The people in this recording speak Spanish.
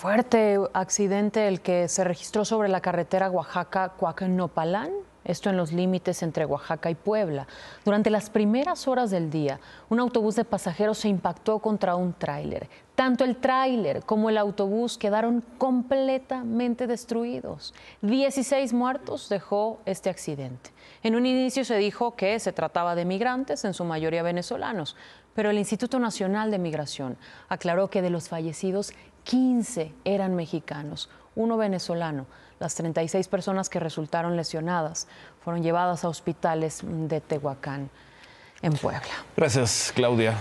fuerte accidente el que se registró sobre la carretera Oaxaca-Cuacnopalán. Esto en los límites entre Oaxaca y Puebla. Durante las primeras horas del día, un autobús de pasajeros se impactó contra un tráiler. Tanto el tráiler como el autobús quedaron completamente destruidos. 16 muertos dejó este accidente. En un inicio se dijo que se trataba de migrantes, en su mayoría venezolanos, pero el Instituto Nacional de Migración aclaró que de los fallecidos, 15 eran mexicanos, uno venezolano. Las 36 personas que resultaron lesionadas fueron llevadas a hospitales de Tehuacán, en Puebla. Gracias, Claudia.